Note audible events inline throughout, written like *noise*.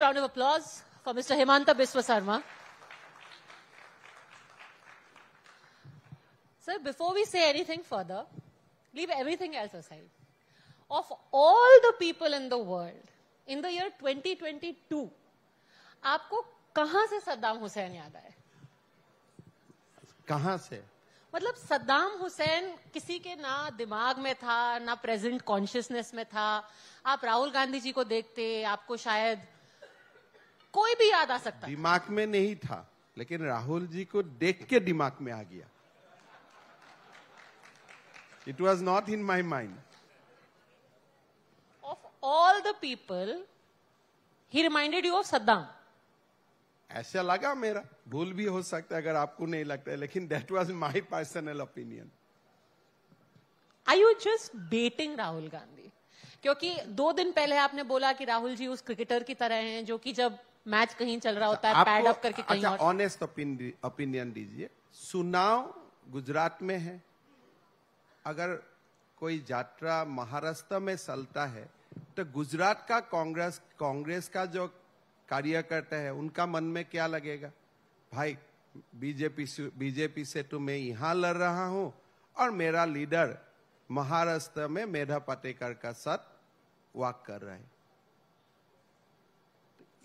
round of applause for Mr. Himanta Biswa Sarma. Sir, before we say anything further, leave everything else aside. Of all the people in the world, in the year 2022, आपको कहां से सद्दाम हुसैन याद आए कहां से मतलब सद्दाम हुसैन किसी के ना दिमाग में था ना प्रेजेंट कॉन्शियसनेस में था आप राहुल गांधी जी को देखते आपको शायद कोई भी याद आ सकता दिमाग में नहीं था लेकिन राहुल जी को देख के दिमाग में आ गया it was not in my mind of all the people he reminded you of Saddam ऐसा लगा मेरा भूल भी हो सकता है अगर आपको नहीं लगता है लेकिन that was my personal opinion I you just betting Rahul Gandhi क्योंकि दो दिन पहले आपने बोला कि राहुल जी उस क्रिकेटर की तरह हैं जो कि जब मैच कहीं चल रहा अच्छा, होता है पैड अप करके कहीं अच्छा, ऑनेस्ट ओपिनियन दीजिए चुनाव गुजरात में है अगर कोई यात्रा महाराष्ट्र में चलता है तो गुजरात का कांग्रेस कांग्रेस का जो कार्यकर्ता है उनका मन में क्या लगेगा भाई बीजेपी बीजेपी से तो मैं यहाँ लड़ रहा हूँ और मेरा लीडर महाराष्ट्र में मेधा पटेकर का साथ वॉक कर रहे हैं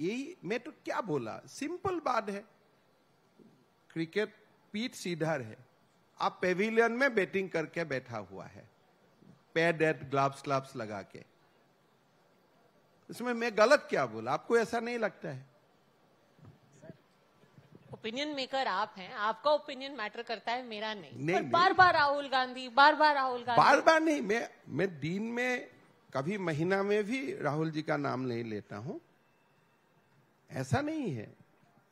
यही मैं तो क्या बोला सिंपल बात है क्रिकेट पीठ सीधा है आप पेविलियन में बैटिंग करके बैठा हुआ है पैड एड ग्लाब्स ग्लाब्स लगा के इसमें मैं गलत क्या बोला आपको ऐसा नहीं लगता है ओपिनियन मेकर आप हैं आपका ओपिनियन मैटर करता है मेरा नहीं, नहीं, नहीं। बार बार राहुल गांधी बार बार राहुल गांधी बार बार नहीं मैं मैं दिन में कभी महीना में भी राहुल जी का नाम नहीं लेता हूं ऐसा नहीं है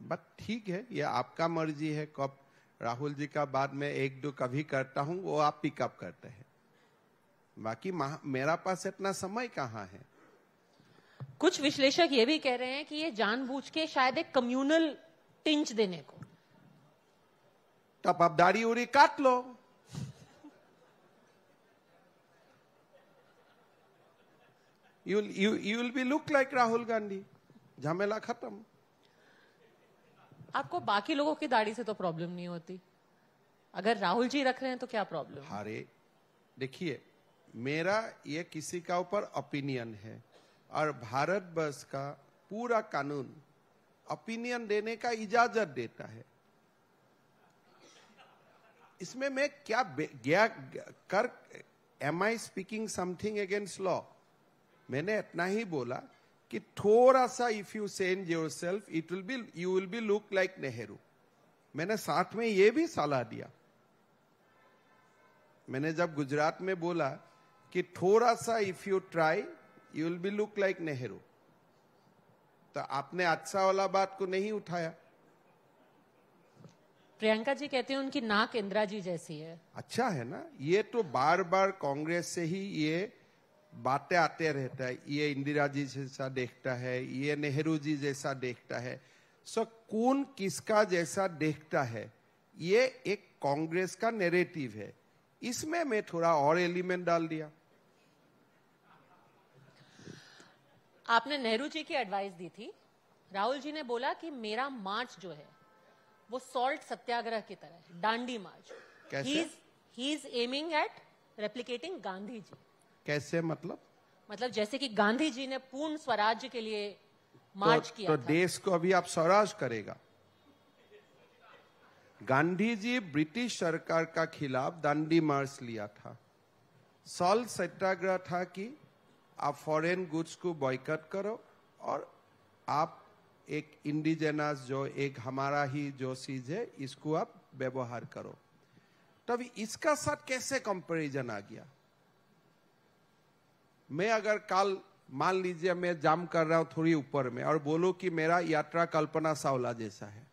बट ठीक है ये आपका मर्जी है कब राहुल जी का बाद में एक दो कभी करता हूं वो आप पिकअप करते हैं बाकी मेरा पास इतना समय कहाँ है कुछ विश्लेषक ये भी कह रहे हैं कि ये जानबूझ के शायद एक कम्युनल टिंच देने को तब आप दाढ़ी उड़ी काट लो you'll you you be look like Rahul Gandhi झमेला खत्म आपको बाकी लोगों की दाढ़ी से तो प्रॉब्लम नहीं होती अगर राहुल जी रख रहे हैं तो क्या प्रॉब्लम अरे देखिए मेरा ये किसी का ऊपर ओपिनियन है और भारत बस का पूरा कानून ओपिनियन देने का इजाजत देता है इसमें मैं क्या गया कर am I speaking something against law मैंने इतना ही बोला कि थोड़ा सा if you send your self it will be you will be look like Nehru मैंने साथ में ये भी सलाह दिया मैंने जब गुजरात में बोला कि थोड़ा सा if you try you will be look like Nehru तो आपने अच्छा वाला बात को नहीं उठाया प्रियंका जी कहते हैं उनकी नाक इंदिरा जी जैसी है अच्छा है ना ये तो बार बार कांग्रेस से ही ये बातें आते रहता है ये इंदिरा जी जैसा देखता है ये नेहरू जी जैसा देखता है सो कौन किसका जैसा देखता है ये एक कांग्रेस का नेरेटिव है इसमें मैं थोड़ा और एलिमेंट डाल दिया आपने नेहरू जी की एडवाइस दी थी राहुल जी ने बोला कि मेरा मार्च जो है वो सॉल्ट सत्याग्रह की तरह है Dandi march he is aiming at replicating Gandhi ji कैसे मतलब मतलब जैसे कि गांधी जी ने पूर्ण स्वराज्य के लिए तो मार्च तो, किया तो देश को अभी आप स्वराज करेगा गांधी जी ब्रिटिश सरकार का खिलाफ दांडी मार्च लिया था सॉल सत्याग्रह था कि आप फॉरेन गुड्स को बॉयकट करो और आप एक इंडिजेनस जो एक हमारा ही जो चीज है इसको आप व्यवहार करो तब इसका साथ कैसे कंपैरिजन आ गया मैं अगर कल मान लीजिए मैं जाम कर रहा हूं थोड़ी ऊपर में और बोलो कि मेरा यात्रा कल्पना सावला जैसा है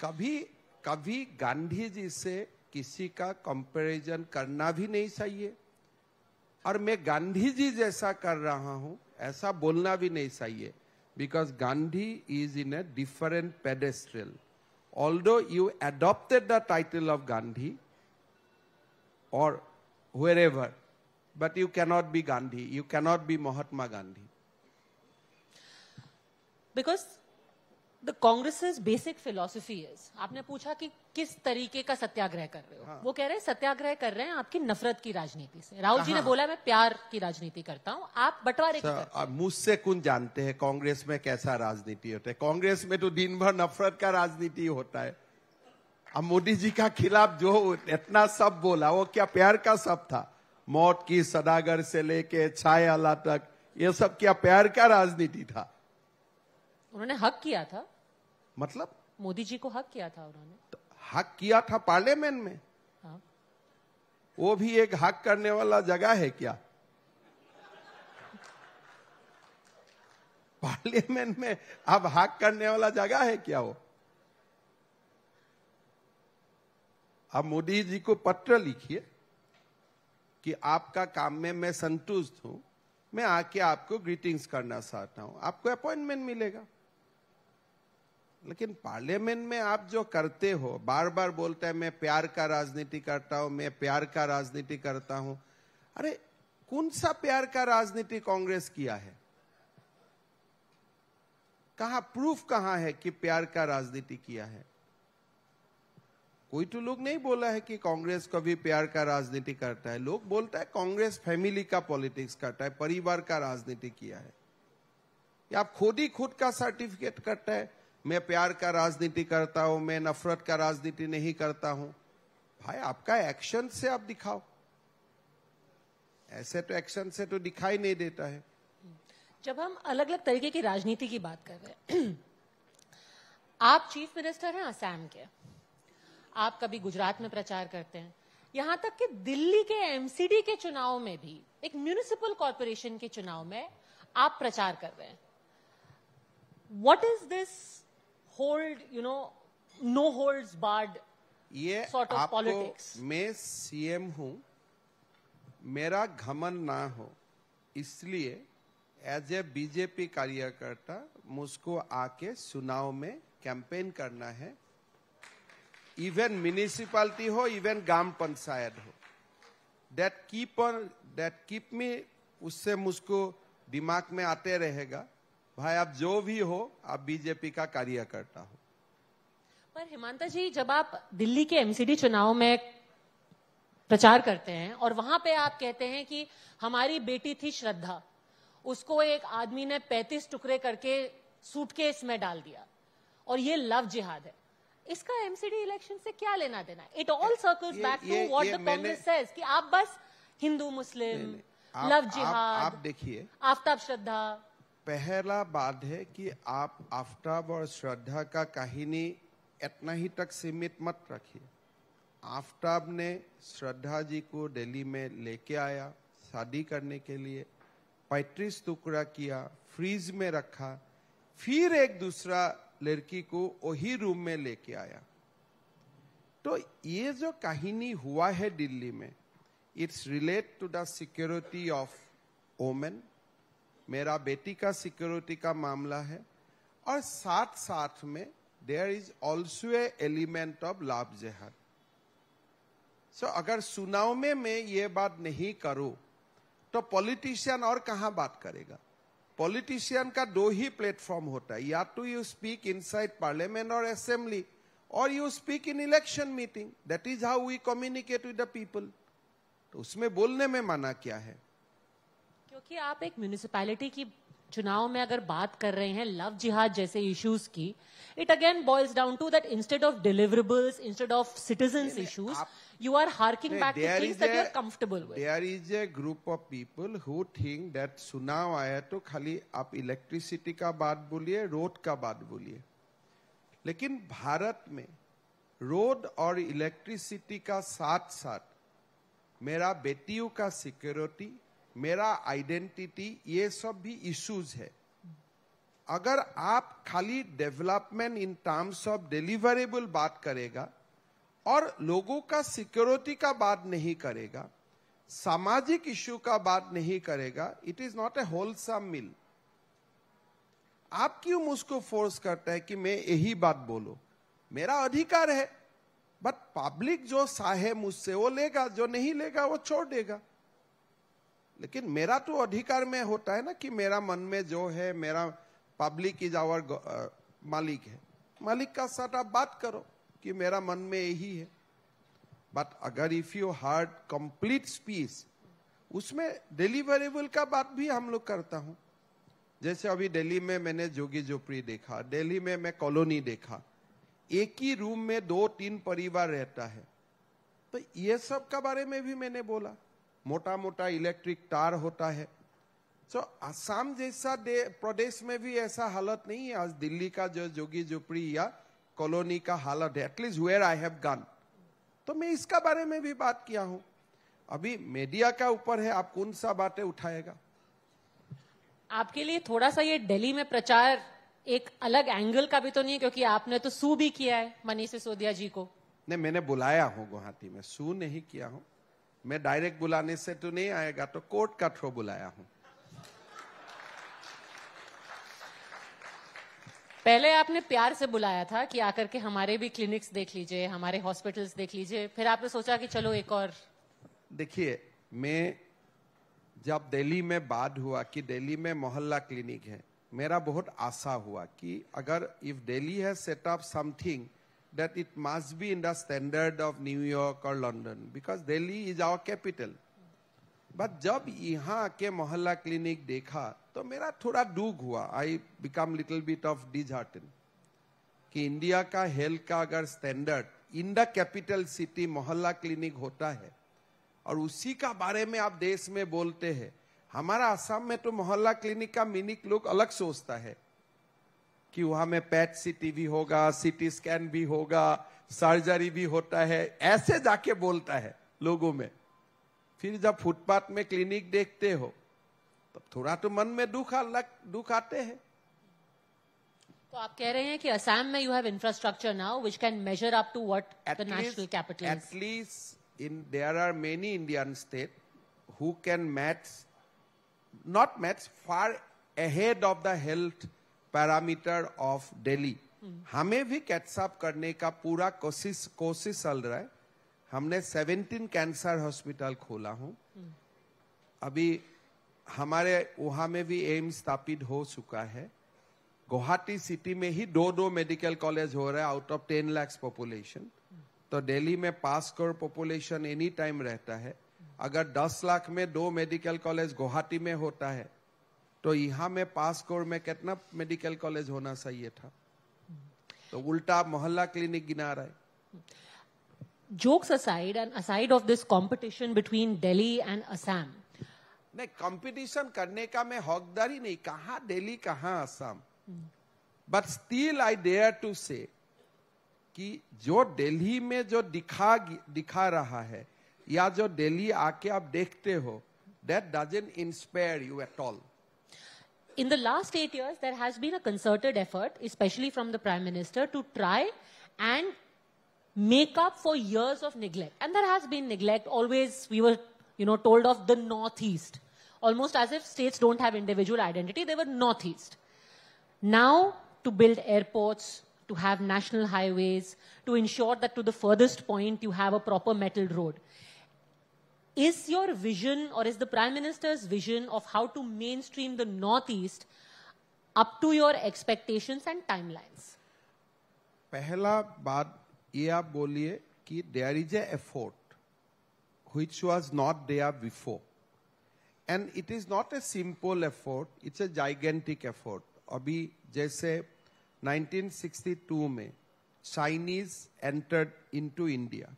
कभी कभी गांधी जी से किसी का कंपैरिजन करना भी नहीं चाहिए और मैं गांधी जी जैसा कर रहा हूं ऐसा बोलना भी नहीं चाहिए because Gandhi is in a different pedestrian although you adopted the title of Gandhi or wherever, but you cannot be Gandhi, you cannot be Mahatma Gandhi. Because the Congress basic philosophy is आपने पूछा कि किस तरीके का सत्याग्रह कर रहे हो हाँ. वो कह रहे हैं सत्याग्रह कर रहे हैं आपकी नफरत की राजनीति से राहुल जी ने हाँ। बोला मैं प्यार की राजनीति करता हूँ आप बंटवारे अच्छा, मुझसे कुछ जानते हैं कांग्रेस में कैसा राजनीति होता है कांग्रेस में तो दिन भर नफरत का राजनीति होता है अब मोदी जी का खिलाफ जो इतना सब बोला वो क्या प्यार का सब था मौत की सदागर से लेके छाया तक ये सब क्या प्यार का राजनीति था उन्होंने हक किया था मतलब मोदी जी को हक किया था उन्होंने तो हक किया था पार्लियामेंट में हाँ। वो भी एक हक करने वाला जगह है क्या पार्लियामेंट में अब हक करने वाला जगह है क्या वो अब मोदी जी को पत्र लिखिए कि आपका काम में मैं संतुष्ट हूं मैं आके आपको ग्रीटिंग्स करना चाहता हूं आपको अपॉइंटमेंट मिलेगा लेकिन पार्लियामेंट में आप जो करते हो बार बार बोलते हैं मैं प्यार का राजनीति करता हूं मैं प्यार का राजनीति करता हूं अरे कौन सा प्यार का राजनीति कांग्रेस किया है कहा प्रूफ कहां है कि प्यार का राजनीति किया है कोई तो लोग नहीं बोला है कि कांग्रेस कभी प्यार का राजनीति करता है लोग बोलता है कांग्रेस फैमिली का पॉलिटिक्स करता है परिवार का राजनीति किया है या आप खुद ही खुद का सर्टिफिकेट करता है मैं प्यार का राजनीति करता हूं मैं नफरत का राजनीति नहीं करता हूं भाई आपका एक्शन से आप दिखाओ ऐसे तो एक्शन से तो दिखाई नहीं देता है जब हम अलग अलग तरीके की राजनीति की बात कर रहे हैं *clears throat* आप चीफ मिनिस्टर हैं असम के आप कभी गुजरात में प्रचार करते हैं यहां तक कि दिल्ली के एमसीडी के चुनाव में भी एक म्यूनिसिपल कॉरपोरेशन के चुनाव में आप प्रचार कर रहे हैं what is this hold you know no hold barred ये sort of आपको politics. मैं सीएम हूं मेरा घमन ना हो इसलिए एज ए बीजेपी कार्यकर्ता मुझको आके चुनाव में कैंपेन करना है इवन म्यूनिसिपालिटी हो इवन ग्राम पंचायत हो that keep that keep me उससे मुझको दिमाग में आते रहेगा भाई आप जो भी हो आप बीजेपी का कार्यकर्ता हो पर हिमांता जी जब आप दिल्ली के एमसीडी चुनाव में प्रचार करते हैं और वहां पे आप कहते हैं कि हमारी बेटी थी श्रद्धा उसको एक आदमी ने 35 टुकड़े करके सूटकेस में डाल दिया और ये लव जिहाद है इसका एमसीडी इलेक्शन से क्या लेना देना it all circles back to what the Congress says कि आप बस हिंदू मुस्लिम लव जिहाद आप देखिए आफ्ताब श्रद्धा पहला बात है कि आप आफ्ताब और श्रद्धा का कहानी इतना ही तक सीमित मत रखिए आफ्ताब ने श्रद्धा जी को दिल्ली में लेके आया शादी करने के लिए पैंतीस टुकड़ा किया फ्रीज में रखा फिर एक दूसरा लड़की को वही रूम में लेके आया तो ये जो कहानी हुआ है दिल्ली में it's relate to the security of women मेरा बेटी का सिक्योरिटी का मामला है और साथ साथ में there is also a element of love jihad सो अगर चुनाव में मैं ये बात नहीं करूं तो पॉलिटिशियन और कहा बात करेगा पॉलिटिशियन का दो ही प्लेटफॉर्म होता है या to you speak inside parliament और असेंबली और you speak in election meeting that is how we communicate with the people तो उसमें बोलने में माना क्या है क्योंकि आप एक म्यूनिसिपैलिटी की चुनाव में अगर बात कर रहे हैं लव जिहाद जैसे इश्यूज की it again boils down to that instead of deliverables instead of citizen issues you are harking back back to things a, that you're comfortable with. There is a group of people चुनाव आया तो खाली आप electricity का बात बोलिए road का बात बोलिए लेकिन भारत में रोड और इलेक्ट्रिसिटी का साथ साथ मेरा बेटियों का सिक्योरिटी मेरा आइडेंटिटी ये सब भी इश्यूज है अगर आप खाली development in terms of deliverable बात करेगा और लोगों का सिक्योरिटी का बात नहीं करेगा सामाजिक इश्यू का बात नहीं करेगा it is not a wholesome meal आप क्यों मुझको फोर्स करता है कि मैं यही बात बोलो मेरा अधिकार है बट पब्लिक जो साहे मुझसे वो लेगा जो नहीं लेगा वो छोड़ देगा लेकिन मेरा तो अधिकार में होता है ना कि मेरा मन में जो है मेरा पब्लिक इज आवर मालिक है मालिक का साथ आप बात करो कि मेरा मन में यही है बट अगर if you heard complete speech उसमें डिलीवरेबल का बात भी हम लोग करता हूं जैसे अभी दिल्ली में मैंने जोगी झोपड़ी देखा दिल्ली में मैं कॉलोनी देखा एक ही रूम में दो तीन परिवार रहता है तो ये सब का बारे में भी मैंने बोला मोटा मोटा इलेक्ट्रिक तार होता है सो so, आसाम जैसा प्रदेश में भी ऐसा हालत नहीं है आज दिल्ली का जो जोगी झोपड़ी या कॉलोनी का हालत है at least where I have gone तो मैं इसका बारे में भी बात किया हूं अभी मीडिया का ऊपर है आप कौन सा बातें उठाएगा आपके लिए थोड़ा सा ये दिल्ली में प्रचार एक अलग एंगल का भी तो नहीं है क्योंकि आपने तो सू भी किया है मनीष सिसोदिया जी को नहीं मैंने बुलाया हूँ गुवाहाटी में सू नहीं किया हूँ मैं डायरेक्ट बुलाने से तो नहीं आएगा तो कोर्ट का थ्रो बुलाया हूं पहले आपने प्यार से बुलाया था कि आकर के हमारे भी क्लिनिक्स देख लीजिए हमारे हॉस्पिटल्स देख लीजिए फिर आपने सोचा कि चलो एक और देखिए मैं जब दिल्ली में बात हुआ कि दिल्ली में मोहल्ला क्लिनिक है मेरा बहुत आशा हुआ कि अगर इफ दिल्ली है setup something that it must be in the standard of New York or London because Delhi is our capital. But जब यहाँ के मोहल्ला क्लिनिक देखा तो मेरा थोड़ा डूग हुआ I become little bit of disheartened कि इंडिया का हेल्थ का अगर standard in the capital city mohalla clinic होता है और उसी का बारे में आप देश में बोलते हैं हमारा असम में तो मोहल्ला क्लिनिक का मीनिक लोग अलग सोचता है कि वहां में पैट सिटी भी होगा सीटी स्कैन भी होगा सर्जरी भी होता है ऐसे जाके बोलता है लोगों में फिर जब फुटपाथ में क्लिनिक देखते हो तब थोड़ा तो मन में दुख दुख आते हैं तो आप कह रहे हैं कि असम में you have infrastructure now which can measure up to what the national capital at least in there are many Indian state who can match not match far ahead of the health parameter of Delhi hmm. हमें भी कैट्सअप करने का पूरा कोशिश कोशिश चल रहा है हमने 17 कैंसर हॉस्पिटल खोला हूँ हम्म। अभी हमारे वहां में भी एम्स स्थापित हो चुका है गुवाहाटी सिटी में ही दो दो मेडिकल कॉलेज हो रहा है out of ten lakhs population तो दिल्ली में पांच करोड़ पॉपुलेशन एनी टाइम रहता है हम्म। अगर दस लाख में दो मेडिकल कॉलेज गुवाहाटी में होता है तो यहाँ में पास कोर में कितना मेडिकल कॉलेज होना चाहिए था तो उल्टा मोहल्ला क्लिनिक गिना रहा है jokes aside and aside of this competition between Delhi and नहीं कंपटीशन करने का मैं हकदार ही नहीं कहा दिल्ली कहा Assam but still I dare to say कि जो दिल्ली में जो दिखा दिखा रहा है या जो दिल्ली आके आप देखते हो that doesn't inspire you at all in the last eight years, there has been a concerted effort, especially from the Prime Minister, to try and make up for years of neglect. And there has been neglect. Always we were, you know, told of the Northeast. Almost as if states don't have individual identity, they were Northeast. Now, to build airports, to have national highways, to ensure that to the furthest point you have a proper metal road is your vision or is the Prime Minister's vision of how to mainstream the Northeast up to your expectations and timelines? पहला बात ये आप बोलिए कि there is a effort which was not there before a it effort, not a simple effort it's a अभी जैसे 1962 में Chinese entered into India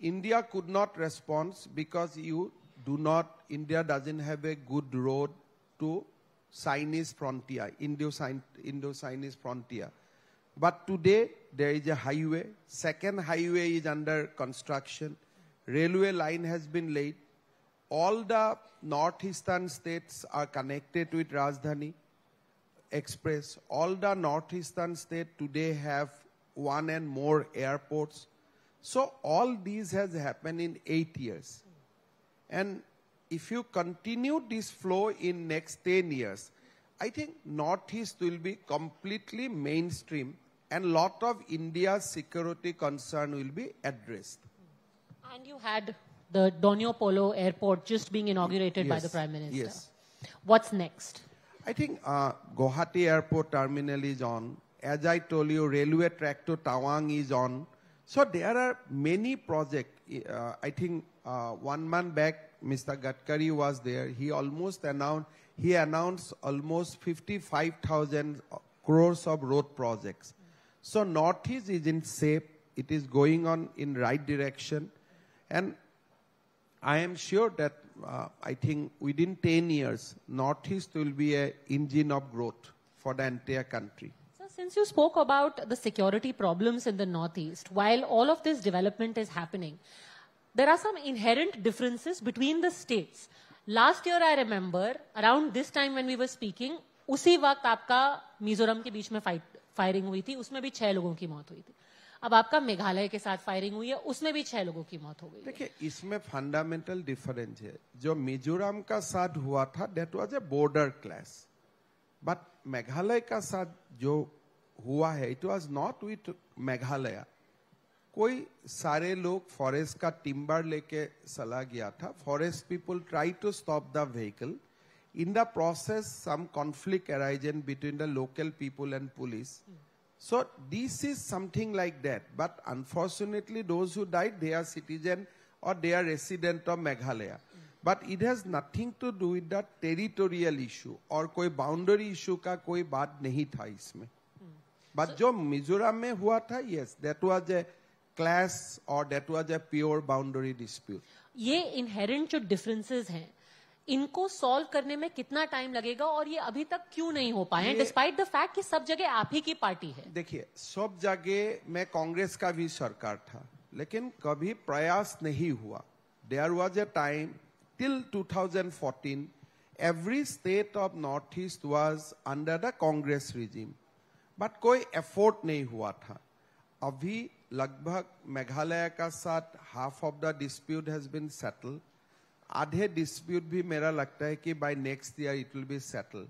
India could not respond because you do not, India doesn't have a good road to Chinese frontier, Indo-Chinese frontier. But today, there is a highway. Second highway is under construction. Railway line has been laid. All the northeastern states are connected with Rajdhani Express. All the northeastern states today have one and more airports. So all these has happened in eight years. And if you continue this flow in next 10 years, I think Northeast will be completely mainstream and lot of India's security concern will be addressed. And you had the Donio Polo airport just being inaugurated yes. by the Prime Minister. Yes. What's next? I think uh, Guwahati airport terminal is on. As I told you, railway track to Tawang is on. So there are many projects. Uh, I think uh, one month back, Mr. Gadkari was there. He almost announced, he announced almost 55,000 crores of road projects. So Northeast is in shape. It is going on in right direction. And I am sure that uh, I think within 10 years, Northeast will be an engine of growth for the entire country. Since you spoke about the security problems in the Northeast, while all of this development is happening, there are some inherent differences between the states. Last year, I remember, around this time when we were speaking, उसी वक्त आपका मिजोरम के बीच में fight firing हुई थी उसमें भी छह लोगों की मौत हुई थी अब आपका मेघालय के साथ फायरिंग हुई है उसमें भी छह लोगों की मौत हो गई देखिए इसमें फंडामेंटल डिफरेंस है जो मिजोरम का साथ हुआ था that was a border clash but Meghalaya का साथ जो हुआ है it was not with Meghalaya कोई सारे लोग फॉरेस्ट का टिम्बर लेके चला गया था forest people try to stop the vehicle in the process some conflict arisen between the local people and police so this is something like that but unfortunately those who died they are citizen और they are resident of Meghalaya but it has nothing to do with the territorial issue और कोई boundary issue का कोई बात नहीं था इसमें but जो मिजोरम में हुआ था yes that was a clash और that was a pure boundary dispute ये इनहेरेंट जो डिफरेंसेज है इनको सोल्व करने में कितना टाइम लगेगा और ये अभी तक क्यों नहीं हो पाए डिस्पाइट द फैक्ट कि सब जगह आप ही की पार्टी है देखिए सब जगह में कांग्रेस का भी सरकार था लेकिन कभी प्रयास नहीं हुआ there was a time till 2014 every state of north east was under the Congress regime but कोई एफोर्ट नहीं हुआ था अभी लगभग मेघालय का साथ half of the dispute has been settle आधे डिस्प्यूट भी मेरा लगता है कि by next year it will be settle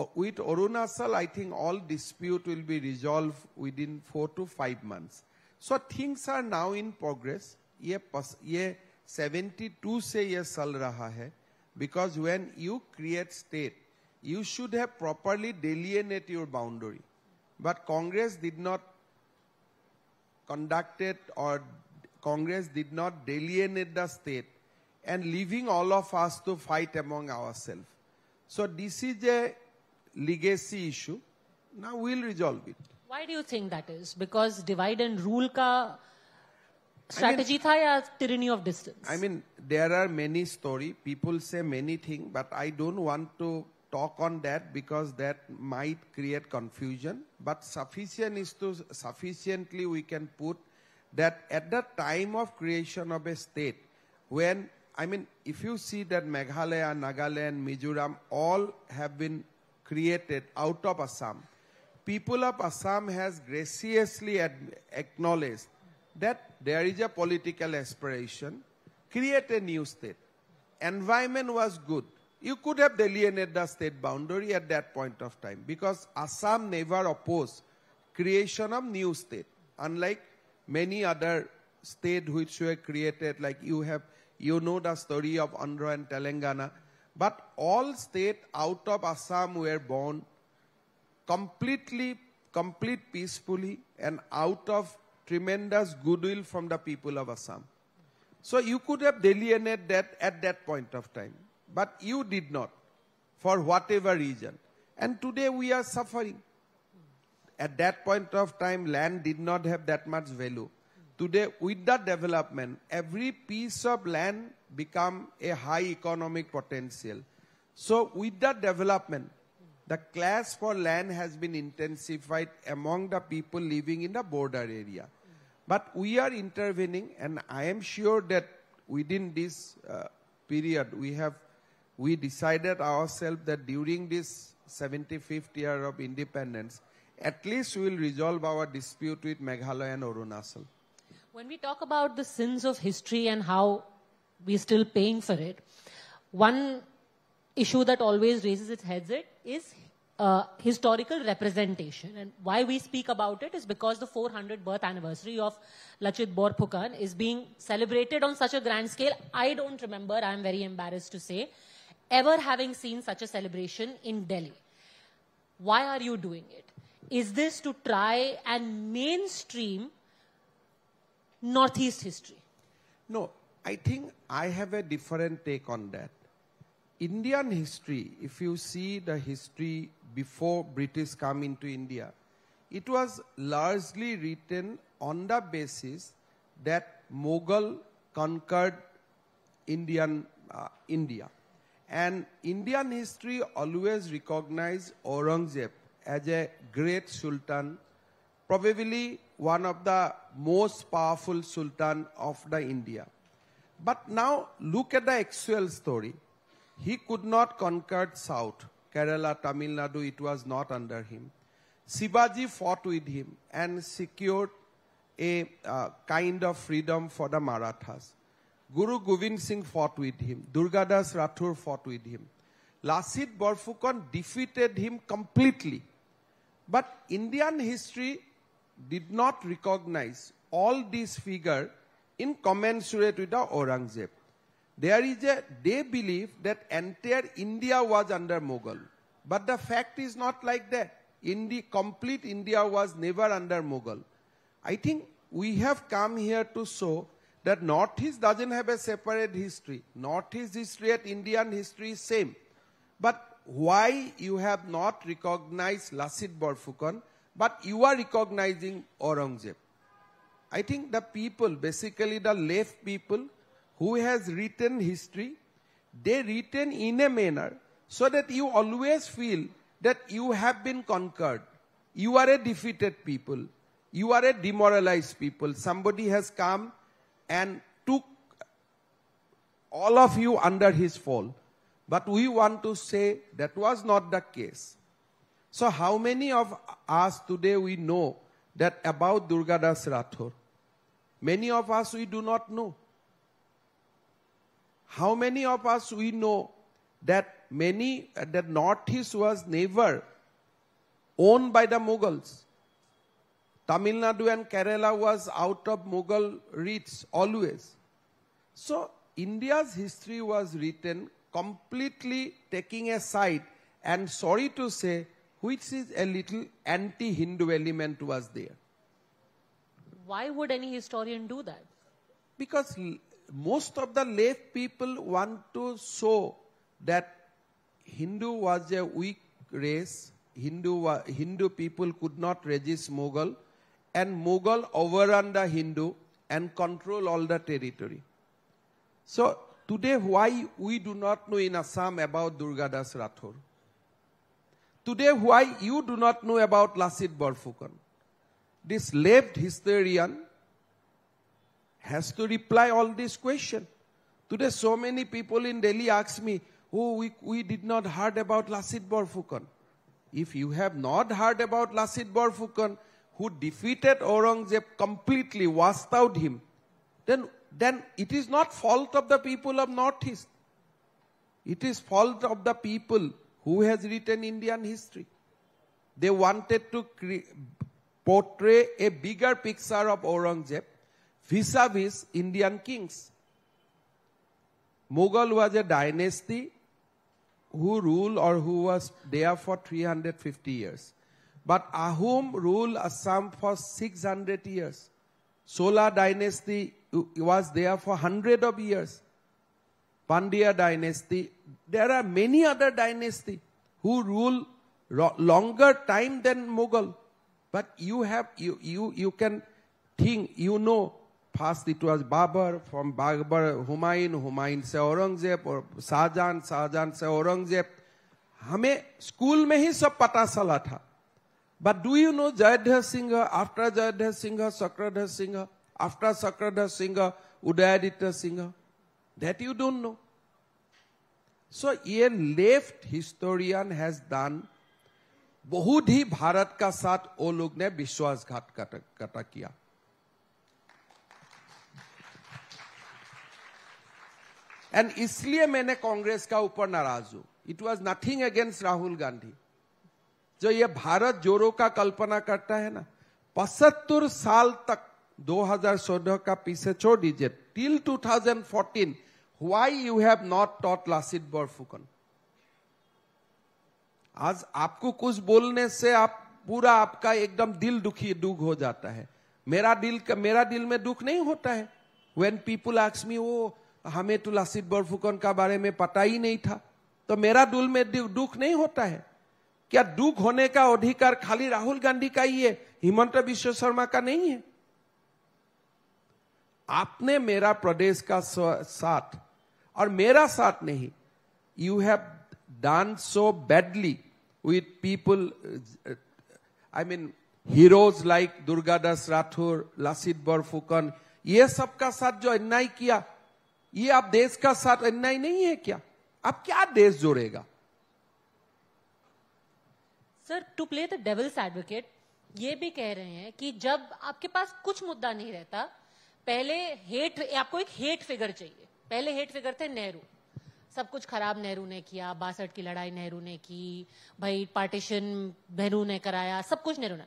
और with Arunachal I think all dispute will be resolve within four to five months so things are now in progress ये पस, ये 72 से ये चल रहा है because when you create state you should have properly delineate your boundary But Congress did not conduct it, or Congress did not delineate the state and leaving all of us to fight among ourselves. So this is a legacy issue. Now we'll resolve it. Why do you think that is? Because divide and rule ka strategy I mean, tha ya tyranny of distance? I mean, there are many story. People say many things, but I don't want to talk on that because that might create confusion. But sufficient is to sufficiently we can put that at the time of creation of a state, when I mean, if you see that Meghalaya, Nagaland, Mizoram all have been created out of Assam, people of Assam has graciously acknowledged that there is a political aspiration, create a new state. Environment was good you could have delineated the state boundary at that point of time because Assam never opposed creation of new state, unlike many other states which were created, like you have, you know the story of Andhra and Telangana, but all states out of Assam were born completely, complete peacefully and out of tremendous goodwill from the people of Assam. So you could have delineated that at that point of time. But you did not, for whatever reason. And today we are suffering. At that point of time, land did not have that much value. Today, with the development, every piece of land become a high economic potential. So with the development, the class for land has been intensified among the people living in the border area. But we are intervening and I am sure that within this uh, period we have we decided ourselves that during this 75th year of independence, at least we will resolve our dispute with Meghalaya and Arunachal. When we talk about the sins of history and how we're still paying for it, one issue that always raises its heads is uh, historical representation. And why we speak about it is because the 400th birth anniversary of Lachit Borphukan is being celebrated on such a grand scale. I don't remember, I'm very embarrassed to say ever having seen such a celebration in Delhi. Why are you doing it? Is this to try and mainstream Northeast history? No, I think I have a different take on that. Indian history, if you see the history before British come into India, it was largely written on the basis that Mughal conquered Indian uh, India. And Indian history always recognized Aurangzeb as a great sultan, probably one of the most powerful sultan of the India. But now look at the actual story. He could not conquer South. Kerala, Tamil Nadu, it was not under him. Sibaji fought with him and secured a uh, kind of freedom for the Marathas. Guru Govind Singh fought with him. Durgadas Rathur fought with him. Lasit Borfukon defeated him completely. But Indian history did not recognize all these figures in commensurate with the Aurangzeb. There is a, they believe that entire India was under Mughal. But the fact is not like that. Indi, complete India was never under Mughal. I think we have come here to show that North East doesn't have a separate history. North East history and Indian history is same. But why you have not recognized Lasit Borfukan, but you are recognizing Aurangzeb? I think the people, basically the left people who has written history, they written in a manner so that you always feel that you have been conquered. You are a defeated people. You are a demoralized people. Somebody has come and took all of you under his fold. But we want to say that was not the case. So how many of us today we know that about Durgadas Rathor? Many of us we do not know. How many of us we know that many, that Northeast was never owned by the Mughals? Tamil Nadu and Kerala was out of Mughal reach always. So India's history was written completely taking a side and sorry to say which is a little anti-Hindu element was there. Why would any historian do that? Because most of the left people want to show that Hindu was a weak race, Hindu, Hindu people could not resist Mughal, and Mughal overrun the Hindu and control all the territory. So today why we do not know in Assam about Durgadas Rathor? Today why you do not know about Lasit Borfukan? This left historian has to reply all these questions. Today so many people in Delhi ask me, oh, we, we did not heard about Lasit Borfukan. If you have not heard about Lasit Borfukan, who defeated Aurangzeb completely, washed out him, then, then it is not fault of the people of Northeast. It is fault of the people who has written Indian history. They wanted to portray a bigger picture of Aurangzeb vis-a-vis -vis Indian kings. Mughal was a dynasty who ruled or who was there for 350 years. But Ahum ruled Assam for 600 years. Sola dynasty was there for 100 of years. Pandya dynasty. There are many other dynasty who rule longer time than Mughal. But you have, you, you, you can think, you know, first it was Babur, from Babur, Humayun, Humayun से औरंगजेब और शाहजहां शाहजहां से औरंगजेब हमें school में ही सब पता चला था But do you know Jayadhya Singha, after Jayadhya Singha, Sakradhya Singha, after Sakradhya Singha, Udayaditya Singha? That you don't know. So a left historian has done बहुत ही भारत का साथ वो लोग ने विश्वासघात कटा किया एंड इसलिए मैंने कांग्रेस का ऊपर नाराज हूं it was nothing against Rahul Gandhi जो ये भारत जोरो का कल्पना करता है ना पचहत्तर साल तक 2014 का पीछे छोड़ दीजिए till 2014 why you have not taught Lachit Borphukan आज आपको कुछ बोलने से आप पूरा आपका एकदम दिल दुखी दुख हो जाता है मेरा दिल मेरा दिल में दुख नहीं होता है वेन पीपुल आक्स मी वो हमें तो लासित बोरफुकन का बारे में पता ही नहीं था तो मेरा दिल में दुख नहीं होता है क्या दुख होने का अधिकार खाली राहुल गांधी का ही है हिमंत विश्व शर्मा का नहीं है आपने मेरा प्रदेश का साथ और मेरा साथ नहीं you have done so badly with people, uh, I mean, heroes like Durgadas Rathur, Lasit Borphukan ये सबका साथ जो अन्याय किया ये आप देश का साथ अन्याय नहीं है क्या आप क्या देश जोड़ेगा sir to play the devil's advocate ये भी कह रहे हैं कि जब आपके पास कुछ मुद्दा नहीं रहता पहले हेट आपको एक हेट फिगर चाहिए पहले हेट फिगर थे नेहरू सब कुछ खराब नेहरू ने किया बासठ की लड़ाई नेहरू ने की भाई पार्टीशन नेहरू ने कराया सब कुछ नेहरू ने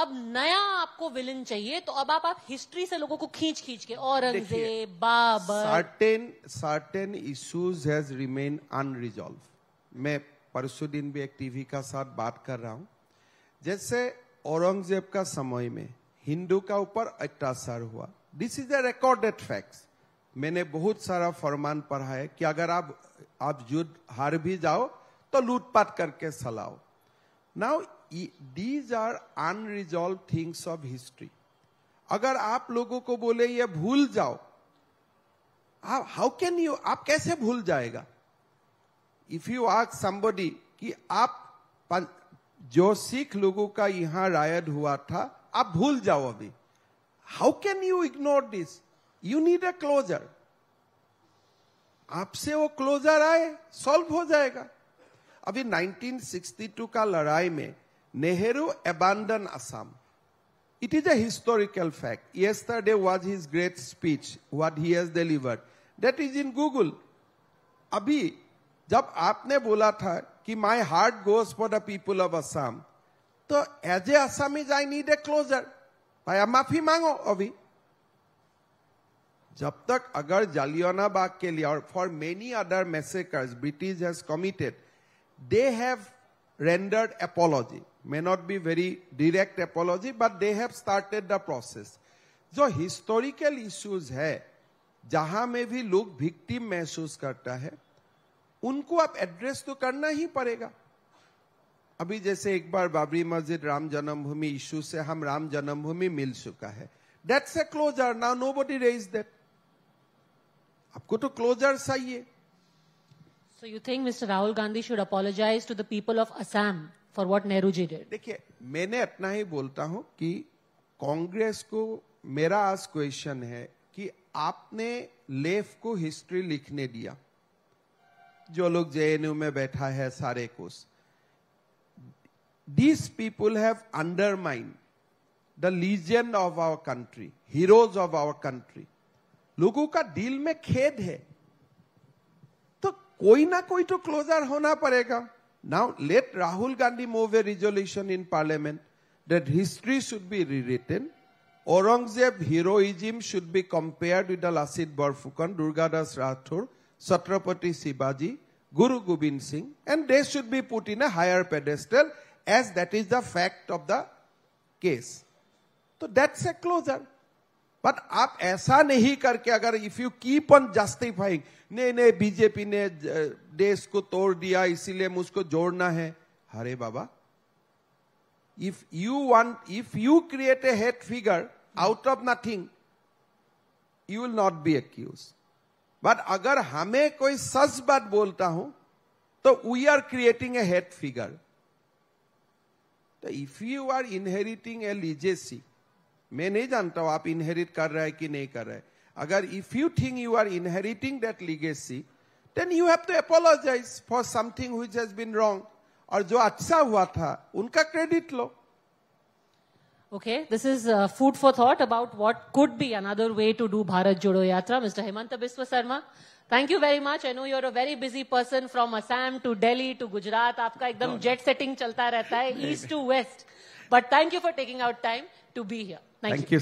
अब नया आपको विलन चाहिए तो अब आप आप हिस्ट्री से लोगों को खींच खींच के Aurangzeb Babur certain certain issues has remain unresolved मैं परसों दिन भी एक टीवी का साथ बात कर रहा हूं जैसे औरंगजेब का समय में हिंदू का ऊपर अत्याचार हुआ this is a recorded facts मैंने बहुत सारा फरमान पढ़ा है कि अगर आप आप युद्ध हार भी जाओ तो लूटपाट करके सलाओ now these are unresolved things of history अगर आप लोगों को बोले ये भूल जाओ हाउ कैन यू आप कैसे भूल जाएगा इफ यू आस्क समबडी कि आप जो सिख लोगों का यहां रायड हुआ था आप भूल जाओ अभी how can you ignore this you need a closure आपसे वो क्लोजर आए सॉल्व हो जाएगा अभी 1962 का लड़ाई में Nehru abandon Assam it is a historical fact Yesterday was his great speech what he has delivered that is in Google अभी जब आपने बोला था कि my heart goes for the people of Assam तो as a is I need a closure भाई माफी मांगो अभी जब तक अगर जालियाना बाग के लिए और for many other massacres British has committed they have rendered apology may not be very direct apology but they have started the process जो हिस्टोरिकल इश्यूज है जहां में भी लोग विक्टिम महसूस करता है उनको आप एड्रेस तो करना ही पड़ेगा अभी जैसे एक बार बाबरी मस्जिद राम जन्मभूमि इशू से हम राम जन्मभूमि मिल चुका है that's a closure now nobody raise that आपको तो क्लोजर चाहिए so you think mister Rahul Gandhi should apologise to the people of of Assam for what Nehru ji did? देखिए मैंने अपना ही बोलता हूं कि कांग्रेस को मेरा आज क्वेश्चन है कि आपने लेफ को हिस्ट्री लिखने दिया जो लोग जेएनयू में बैठा है सारे course this people have undermined the legend of our country heroes of our country लोगों का दिल में खेद है तो कोई ना कोई तो क्लोजर होना पड़ेगा now let Rahul Gandhi move a resolution in parliament that history should be rewritten Aurangzeb heroism should be compared with the Lachit Borphukan Durgadas Rathore Satrapati Sibaji, Guru Gobind Singh, and they should be put in a higher pedestal as that is the fact of the case. So that's a closure. But आप ऐसा नहीं करके अगर if you keep on justifying, नहीं नहीं BJP ने देश को तोड़ दिया इसीलिए मुझको जोड़ना है हरे बाबा if you want if you create a head figure out of nothing you will not be accused but अगर हमें कोई सच बात बोलता हूं तो we are creating a head figure तो if you are inheriting a legacy मैं नहीं जानता हूं आप इनहेरिट कर रहे हैं कि नहीं कर रहे अगर if you think you are inheriting that legacy then you have to apologise for something हुई हैज बीन रॉन्ग और जो अच्छा हुआ था उनका क्रेडिट लो Okay, this is uh, food for thought about what could be another way to do Bharat Jodo Yatra. Mr. Himanta Biswa Sarma, thank you very much. I know you're a very busy person from Assam to Delhi to Gujarat. Aapka ekdam no, jet setting chalta rehta hai, east to west. But thank you for taking out time to be here. Thank, thank you. you.